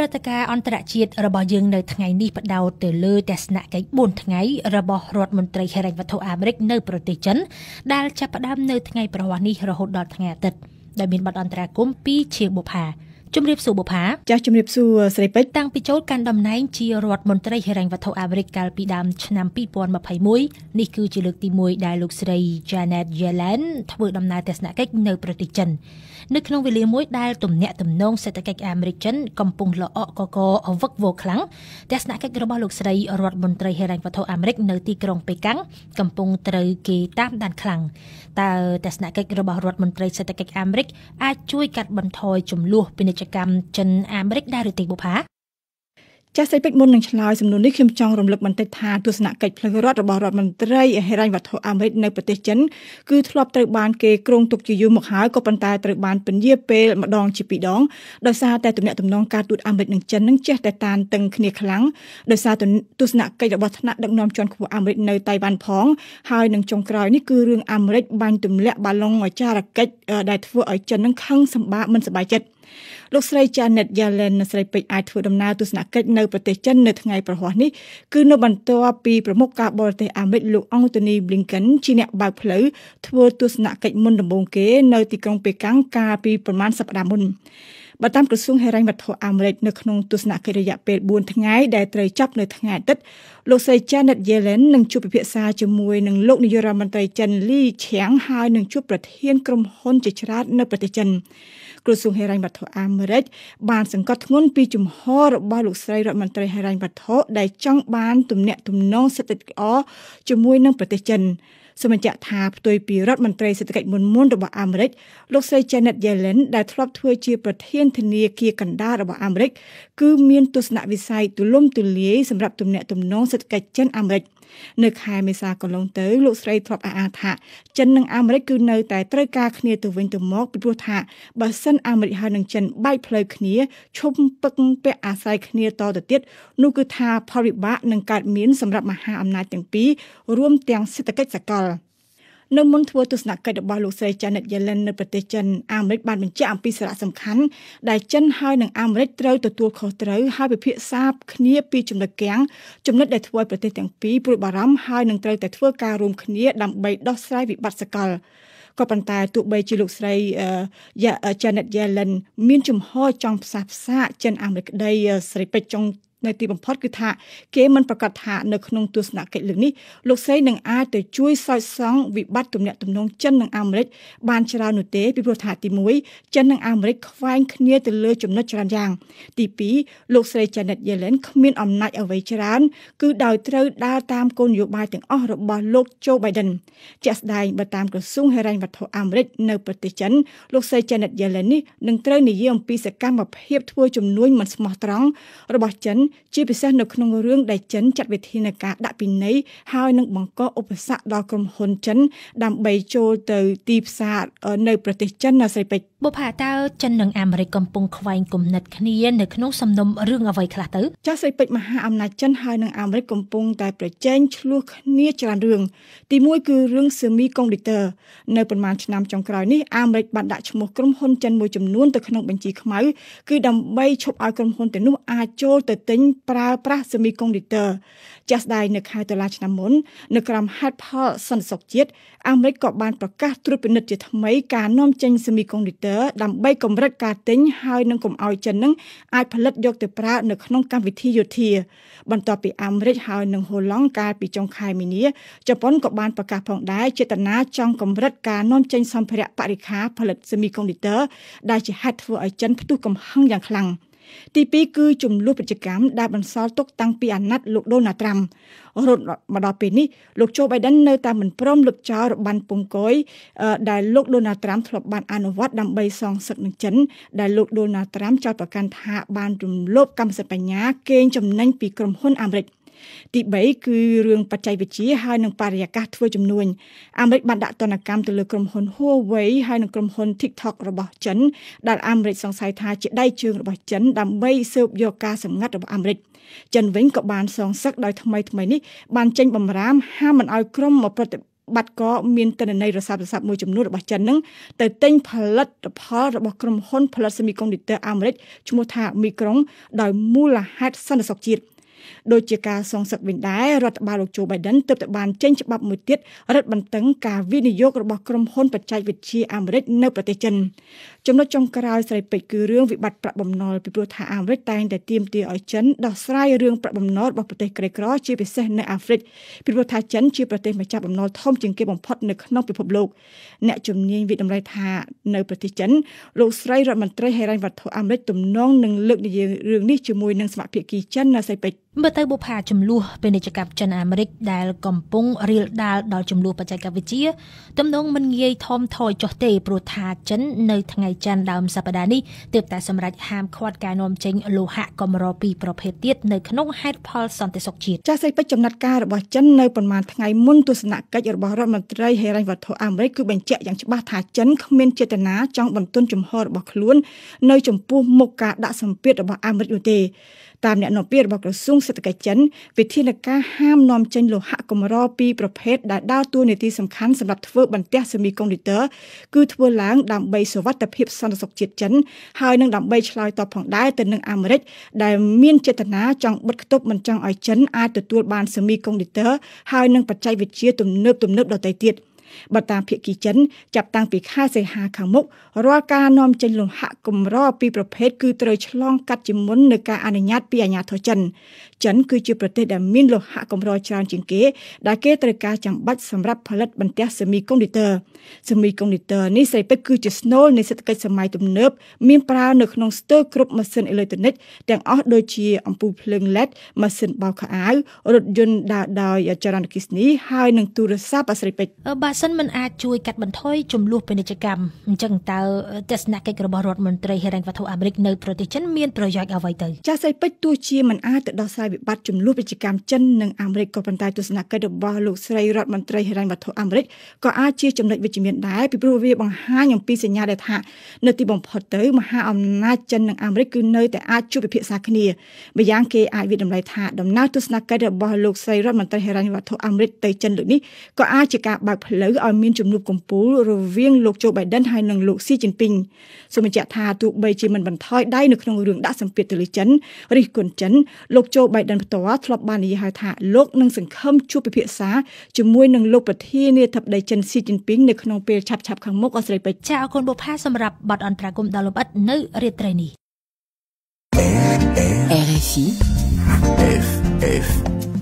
ព្រឹត្តិការណ៍អន្តរជាតិរបស់យើងនៅថ្ងៃនេះបដោតទៅលើទស្សនកិច្ច4ថ្ងៃរបស់រដ្ឋមន្ត្រីហិរញ្ញវត្ថុអាមេរិកនៅប្រទេសចិនដែលចាប់ផ្ដើមនៅថ្ងៃប្រហ័សនេះរហូតដល់ថ្ងៃអាទិត្យដែលមានបទអន្តរាគមន៍ពីឈៀងបុផាជំរាបសួរបុផាចាស់ជំរាបសួរស្រីពេជ្រតាំងពីចូលកាន់តំណែងជារដ្ឋមន្ត្រីហិរញ្ញវត្ថុអាមេរិកកាលពីដើមឆ្នាំ2021នេះគឺជាលើកទី1ដែលលោកស្រី Janet Yellen ធ្វើដំណើរទស្សនកិច្ចនៅប្រទេសចិននៅក្នុងវេលាមួយដែលទំនាក់ទំនងសេដ្ឋកិច្ចអាមេរិកចិនកំពុងលអកកកអវឹកវរខ្លាំងទស្សនកិច្ចរបស់លោកស្រីរដ្ឋមន្ត្រីហិរញ្ញវត្ថុអាមេរិកនៅទីក្រុងប៉េកាំងកំពុងត្រូវគេតាមដានខ្លាំងតើទស្សនកិច្ចរបស់រដ្ឋមន្ត្រីសេដ្ឋកិច្ចអាមេរិកអាចជួយកាត់បន្ថយចំនួនពាណិជ្ជកម្មចិនអាមេរិកដែរឬទេបុផាចាសសេចក្តីមុននឹងឆ្លើយសំណួរនេះខ្ញុំចង់រំលឹកបន្តិចថាទស្សនកិច្ចផ្លូវរដ្ឋរបស់រដ្ឋមន្ត្រីហិរញ្ញវត្ថុអាមេរិកនៅប្រទេសចិនគឺធ្លាប់ត្រូវបានគេគ្រោងទុកជាយូរមកហើយក៏ប៉ុន្តែត្រូវបានពន្យាពេលម្ដងជាពីរដងដោយសារតែទំនាក់ទំនងការទូតអាមេរិកនិងចិននឹងចេះតែតានតឹងគ្នាខ្លាំងដោយសារទស្សនកិច្ចរបស់ថ្នាក់ដឹកនាំជាន់ខ្ពស់អាមេរិកនៅតៃវ៉ាន់ផង ហើយនឹងចុងក្រោយនេះគឺរឿងអាមេរិកបាញ់ទម្លាក់បាឡុងអាចារកិច្ចដែលធ្វើឲ្យចិននឹងខឹងសម្បាមិនសប្បាយចិត្តលោកស្រី Janet Yellen និងស្រីពេជ្រអាចធ្វើដំណើរទស្សនកិច្ចនៅប្រទេសចិននៅថ្ងៃប្រហ័សនេះគឺនៅបន្ទាប់ពីប្រមុខការបរទេសអាមេរិកលោក Antony Blinken ជាអ្នក បើកផ្លូវធ្វើទស្សនកិច្ចមុនដំបូងគេនៅទីក្រុងប៉េកាំងកាលពីប្រមាណសប្តាហ៍មុនបើតាមក្រសួងហិរញ្ញវត្ថុអាមេរិកនៅក្នុងទស្សនកិច្ចរយៈពេល4ថ្ងៃដែលត្រូវចាប់នៅថ្ងៃអាទិត្យលោកស្រី Janet Yellen នឹងជួបពិភាក្សាជាមួយនឹងលោកនាយករដ្ឋមន្ត្រីចិន Li Qiang ហើយនឹងជួបប្រធាន ក្រុមហ៊ុនជាច្រើននៅប្រទេសចិនក្រសួងហិរញ្ញវត្ថុអាមេរិកបានសង្កត់ធ្ងន់ពីជំហររបស់លោកស្រីរដ្ឋមន្ត្រីហិរញ្ញវត្ថុដែលចង់បានទំនាក់ទំនងសេដ្ឋកិច្ចល្អជាមួយនឹងប្រទេសចិនសូមបញ្ជាក់ថាផ្ទុយពីរដ្ឋមន្ត្រីសេដ្ឋកិច្ចមុនមុនរបស់អាមេរិកលោកស្រី Janet Yellen ដែលធ្លាប់ធ្វើជាប្រធានធនាគារកណ្ដាលរបស់អាមេរិក គឺមានទស្សនវិស័យទូលំទូលាយសម្រាប់ទំនាក់ទំនងសេដ្ឋកិច្ចចិនអាមេរិក។នៅខែមេសាកន្លងទៅលោកស្រីធ្លាប់អះអាងថាចិននិងអាមេរិកគឺនៅតែត្រូវការគ្នាទៅវិញទៅមកពីព្រោះថាបើសិនអាមេរិកហើយនិងចិនបែកផ្លូវគ្នាឈប់ពឹងពាក់អាស្រ័យគ្នាតទៅទៀតនោះគឺថាផលវិបាកនឹងកើតមានសម្រាប់មហាអំណាចទាំងពីររួមទាំងសេដ្ឋកិច្ចសកល។នៅមុនធ្វើទស្សនកិច្ចរបស់លោកស្រី Janet Yellen នៅប្រទេសចិនអាមេរិកបានបញ្ជាក់អំពីសារៈសំខាន់ដែលចិនហើយនិងអាមេរិកត្រូវទទួលខុសត្រូវហើយពិភាក្សាគ្នាពីចំណុចគាំងចំណុចដែលធ្វើឲ្យប្រទេសទាំងពីរព្រួយបារម្ភហើយនឹងត្រូវតែធ្វើការរួមគ្នាដើម្បីដោះស្រាយវិបត្តិសកលក៏ប៉ុន្តែទោះបីជាលោកស្រី Janet Yellen មានជំហរចង់ផ្សះផ្សាចិនអាមេរិកដីសេរីពេចចុងនៅទីបំផុតគឺថា គេមិនប្រកាសថានៅក្នុងទស្សនកិច្ចលើកនេះលោកសេនឹងអាចទៅជួយសោយសង់វិបត្តិទំនាក់ទំនងចិននិងអាមេរិកបានច្រើននោះទេពីព្រោះថាទី1ចិននិងអាមេរិកខ្វែងគ្នាទៅលើចំណុចច្រើនយ៉ាងទី2លោកស្រី Janet Yellen គ្មាន អំណាចអ្វីច្រើនគឺដោយត្រូវដើរតាមគោលនយោបាយទាំងអស់របស់លោក Joe Biden ជាក់ស្ដែងបើតាមក្រសួងហិរញ្ញវត្ថុអាមេរិកនៅប្រទេសចិនលោកស្រី Janet Yellen នេះនឹងត្រូវនិយាយអំពីសកម្មភាពធ្វើជំនួញមិនស្មោះត្រង់របស់ចិនជាពិសេសនៅក្នុងរឿងដែលចិនចាត់វិធានការដាក់ពិន័យហើយនឹងបង្កឧបសគ្គដល់ក្រុមហ៊ុនចិនដើម្បីចូលទៅទីផ្សារនៅប្រទេសចិននៅស្រីពេជ្របុផាតើចិននិងអាមេរិកកំពុងខ្វែងគំនិតគ្នានៅក្នុងសំណុំរឿងអ្វីខ្លះទៅចាស់ស្រីពេជ្រមហាអំណាចចិនហើយនិងអាមេរិកកំពុងតែប្រជែងឆ្លោះគ្នាច្រើនរឿងទីមួយគឺរឿង semiconductor នៅប្រមាណឆ្នាំចុងក្រោយនេះអាមេរិកបានដាក់ឈ្មោះក្រុមហ៊ុនចិនមួយចំនួនទៅក្នុងបញ្ជីខ្មៅគឺដើម្បីឈប់ឲ្យក្រុមហ៊ុនទាំងនោះអាចចូលទៅទិញប្រើប្រាស់ semiconductor ជាក់ស្ដែងនៅខែតុលាឆ្នាំមុន នៅក្រមហេតុផលសន្តិសុខជាតិអាមេរិកក៏បានប្រកាសត្រួតពិនិត្យជាថ្មីការនាំចេញ semiconductor ដើម្បីកម្រិតការទិញហើយនឹងកុំឲ្យចិននឹងអាចផលិតយក ទៅប្រើនៅក្នុងកម្មវិធីយោធា បន្ទាប់ពីអាមេរិកហើយនឹងហូឡង់កាលពីចុងខែមីនាជប៉ុនក៏បានប្រកាសផងដែរចេតនាចង់កម្រិតការនាំចេញសម្ភារៈបរិខាផលិត semiconductor ដែលជាហេតុធ្វើឲ្យចិនផ្ទុះកំហឹងយ៉ាងខ្លាំង។ទី2គឺចំនួនប្រតិកម្មដែលបន្សល់ទុកតាំងពីអាណត្តិលោកដូណាល់ត្រាំរហូតមកដល់ពេលនេះលោកជូបៃដិននៅតែមិនព្រមលុបចោលរបានពងកុយដែលលោកដូណាល់ត្រាំធ្លាប់បានអនុវត្តដើម្បីសងសឹកនឹងចិនដែលលោកដូណាល់ត្រាំចោទប្រកាន់ថាបានរំលោភកម្មសិទ្ធិបញ្ញាកេងចំណេញពីក្រុមហ៊ុនអាមេរិក។ទី3គឺរឿងបច្ចេកវិទ្យាហើយនិងបរិយាកាសធ្វើជំនួញអាមេរិកបានដាក់ទណ្ឌកម្មទៅលើក្រុមហ៊ុន Huawei ហើយនិងក្រុមហ៊ុន TikTok របស់ចិនដែលអាមេរិកសង្ស័យថាជាដៃជើងរបស់ចិនដើម្បីស៊ើបយកការសម្ងាត់របស់អាមេរិកចិនវិញក៏បានសងសឹកដោយថ្មីថ្មីនេះបានចេញបំរាមហាមមិនឲ្យក្រុមប្រតិបត្តិក៏មានតនន័យរស័ព្ទរស័ព្ទមួយចំនួនរបស់ចិននឹងទៅទិញផលិតផលរបស់ក្រុមហ៊ុនផលិតសេមីកុងឌីទ័រអាមេរិកឈ្មោះថាមីក្រុងដោយមូលហេតុសន្តិសុខជាតិដូចជាការសងសឹកវិញដែររដ្ឋបាលលោកជូបៃដិនទើបតែបានចេញច្បាប់មួយទៀតរឹតបន្តឹងការវិនិយោគរបស់ក្រុមហ៊ុនបច្ចេកវិទ្យាអាមេរិកនៅប្រទេសចិនចំណុចចុងក្រោយស្រីពេជ្រគឺរឿងវិបត្តិប្រាក់បំណុលពីព្រោះថាអាមេរិកតែងតែទាមទារឲ្យចិនដោះស្រាយរឿងប្រាក់បំណុលរបស់ប្រទេសក្រីក្រជាពិសេសនៅអាហ្វ្រិកពីព្រោះថាចិនជាប្រទេសម្ចាស់បំណុលធំជាងគេបំផុតនៅក្នុងពិភពលោកអ្នកជំនាញវិតម្រៃថានៅប្រទេសចិនលោកស្រីរដ្ឋមន្ត្រីហិរញ្ញវត្ថុអាមេរិកទំនងនឹងលើកនិយាយរឿងនេះជាមួយនឹងសមាភិកីចិននៅស្រីពេជ្រមើលទៅបុប្ផាចំនួនពាណិជ្ជកម្មចិនអាមេរិកដែលកំពុងរៀលដាលដល់ចំនួនបច្ចេកវិទ្យាទំនងមិនងាយថមថយចុះទេព្រោះថាចិននៅថ្ងៃច័ន្ទដើមសប្តាហ៍នេះទើបតែសម្រេចហាមឃាត់ការនាំចេញលោហៈកម្រពីរប្រភេទទៀតនៅក្នុងហេតុផលសន្តិសុខជាតិចាសសេចក្តីចំណាត់ការរបស់ចិននៅប្រមាណថ្ងៃមុនទស្សនកិច្ចរបស់រដ្ឋមន្ត្រីហិរញ្ញវត្ថុអាមេរិកគឺបញ្ជាក់យ៉ាងច្បាស់ថាចិនគ្មានចេតនាចង់បន្ទន់ជំហររបស់ខ្លួន នៅចំពោះមុខការដាក់សម្ពាធរបស់អាមេរិកនោះទេតាមអ្នកនាំពាក្យរបស់ក្រសួងសេដ្ឋកិច្ចចិនវិធានការហាមនាំចេញលោហៈកម្រពីរប្រភេទដែលដើរតួនាទីសំខាន់សម្រាប់ធ្វើបន្ទះសេមីកុងឌីទ័រគឺធ្វើឡើង ដើម្បីសុវត្ថិភាពភាពសន្តិសុខជាតិចិន ហើយនឹងដើម្បីឆ្លើយតបផងដែរទៅនឹងអាមេរិកដែលមានចេតនាចង់បិទគប់មិនចង់ឲ្យចិនអាចទទួលបានសេមីកុងឌីទ័រហើយនឹងបច្ចេកវិទ្យាទំនើបទំនើបដទៃទៀត។បើតាមភាគីចិនចាប់តាំងពីខែសីហាខាងមុខរាល់ការនាំចេញលំហៈកម្រពីប្រភេទគឺត្រូវឆ្លងកាត់ជាមុននឹងការអនុញ្ញាតពីអាជ្ញាធរចិនចិនគឺជាប្រទេសដែលមានលំហៈកម្រច្រើនជាងគេដែលគេត្រូវការចាំបាច់សម្រាប់ផលិត បន្ទះសេមីកុំព្យូទ័រសេមីកុំព្យូទ័រនេះស្រីពេជ្រគឺជាស្នូលនៃសេដ្ឋកិច្ចសម័យទំនើបមានប្រើនៅក្នុងស្ទើរគ្រប់ម៉ាស៊ីនអេឡិចត្រូនិកទាំងអស់ដូចជា អំពូលភ្លើង LED ម៉ាស៊ីនបោកខោអាវរថយន្តដើរដោយចរន្តអគ្គិសនីហើយនិងទូរស័ព្ទអាស្រ័យពេជ្របាទសិនមិនអាចជួយកាត់បន្ថយចំនួនពាណិជ្ជកម្មអញ្ចឹងតើទស្សនកិច្ចរបស់រដ្ឋមន្ត្រីហិរញ្ញវត្ថុអាមេរិកនៅប្រទេសចិនមានប្រយោជន៍អ្វីទៅចាសស្រីពេជ្រទោះជាមិនអាចទៅដោះស្រាយវិបត្តិចំនួនពាណិជ្ជកម្មចិននិងអាមេរិកក៏ប៉ុន្តែទស្សនកិច្ចរបស់លោកស្រីរដ្ឋមន្ត្រីហិរញ្ញវត្ថុអាមេរិកក៏អាចជាចំណុចវិជ្ជមានដែរពីព្រោះវាបង្ហាញអំពីសញ្ញាដែលថានៅទីបំផុតទៅមហាអំណាចចិននិងអាមេរិកគឺនៅតែអាចជួបពិភាក្សាគ្នាម្យ៉ាងគេអាចវិតម្លៃថាដំណើរទស្សនកិច្ចរបស់លោកស្រីរដ្ឋមន្ត្រីហិរញ្ញវត្ថុអាមេរិកទៅចិនលើកនេះក៏អាចជាការបើកផ្លូវឲ្យមានជំនួបកំពូលរវាងលោកជូបៃដិនហើយនិងលោកស៊ីជីនពីងសូមបញ្ជាក់ថាទោះបីជាមិនបន្ថយដៃនៅក្នុងរឿងដាក់សម្ពាធទៅលើចិនរិះគន់ចិនលោកជូបៃដិនផ្ទាល់ធ្លាប់បាននិយាយហើយថាលោកនឹងសង្ឃឹមជួបពិភាក្សាជាមួយនឹងលោកប្រធានាធិបតីចិនស៊ីជីនពីងនៅក្នុងពេលឆាប់ៗខាងមុខអស្ចារ្យពេជ្រចាអរគុណបុផាសម្រាប់បទអន្តរកម្មដ៏លម្អិតនៅរាត្រីនេះ RFI FF